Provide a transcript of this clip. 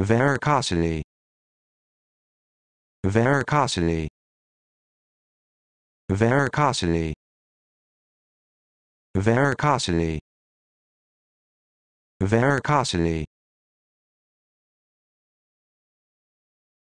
Varicosity. Varicosity. Varicosity. Varicosity. Varicosity.